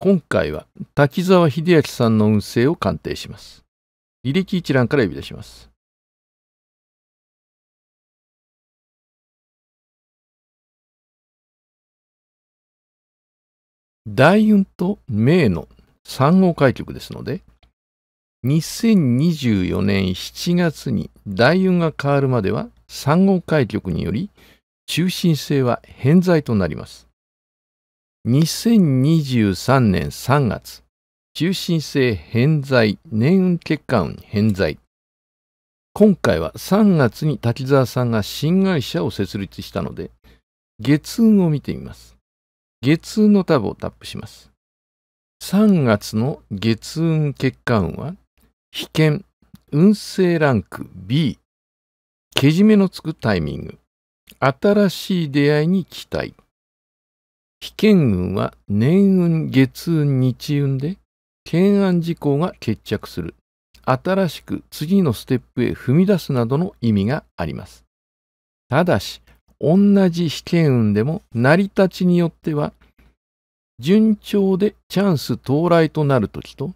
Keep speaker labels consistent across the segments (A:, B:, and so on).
A: 今回は滝沢秀明さんの運勢を鑑定します。履歴一覧から呼び出します。大運と名の三号開局ですので、2024年7月に大運が変わるまでは三号開局により中心性は偏在となります。2023年3月、中心性偏在、年運血管偏在。今回は3月に滝沢さんが新会社を設立したので、月運を見てみます。月運のタブをタップします。3月の月運血管運は、被験、運勢ランク B、けじめのつくタイミング、新しい出会いに期待。被権運は年運、月運、日運で、懸案事項が決着する、新しく次のステップへ踏み出すなどの意味があります。ただし、同じ被権運でも成り立ちによっては、順調でチャンス到来となるときと、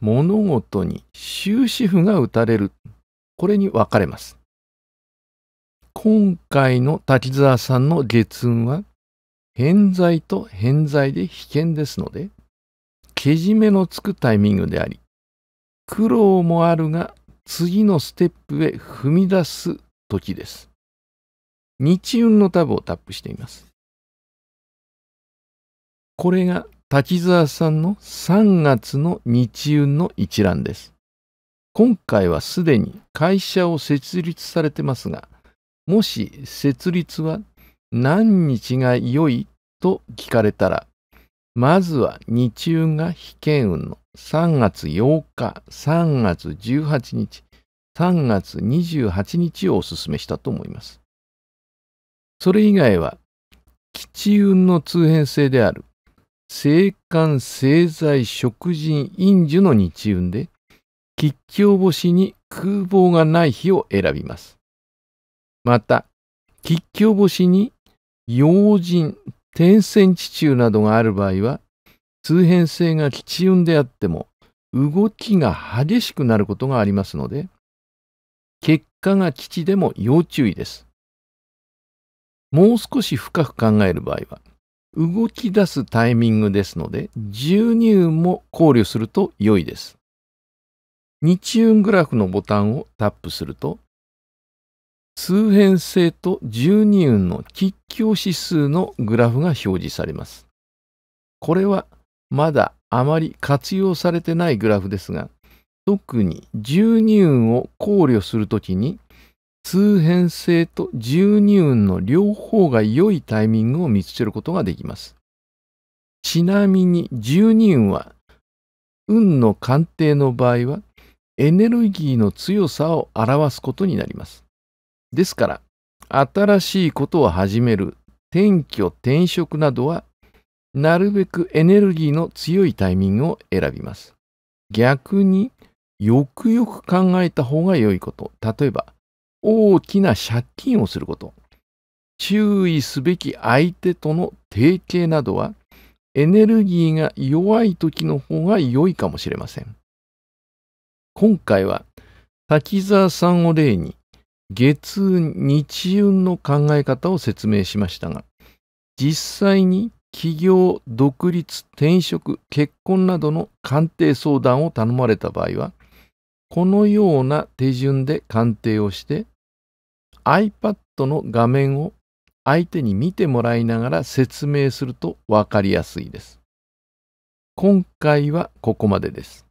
A: 物事に終止符が打たれる。これに分かれます。今回の滝沢さんの月運は、偏在と偏在で危険ですので、けじめのつくタイミングであり、苦労もあるが、次のステップへ踏み出す時です。日運のタブをタップしています。これが滝沢さんの3月の日運の一覧です。今回はすでに会社を設立されてますが、もし設立は何日が良いと聞かれたら、まずは日中が非験運の3月8日、3月18日、3月28日をお勧めしたと思います。それ以外は、吉運の通変性である、生観製剤、食人、飲酒の日運で、吉祥星に空房がない日を選びます。また、吉祥星に用人、点線地中などがある場合は、通変性が基地運であっても、動きが激しくなることがありますので、結果が基地でも要注意です。もう少し深く考える場合は、動き出すタイミングですので、12運も考慮すると良いです。日運グラフのボタンをタップすると、数変性と十二運の吉凶指数のグラフが表示されます。これはまだあまり活用されてないグラフですが、特に十二運を考慮するときに、通変性と十二運の両方が良いタイミングを見つけることができます。ちなみに十二運は、運の鑑定の場合は、エネルギーの強さを表すことになります。ですから、新しいことを始める、転居、転職などは、なるべくエネルギーの強いタイミングを選びます。逆に、よくよく考えた方が良いこと。例えば、大きな借金をすること。注意すべき相手との提携などは、エネルギーが弱い時の方が良いかもしれません。今回は、滝沢さんを例に、月日運の考え方を説明しましたが、実際に起業、独立、転職、結婚などの鑑定相談を頼まれた場合は、このような手順で鑑定をして、iPad の画面を相手に見てもらいながら説明すると分かりやすいです。今回はここまでです。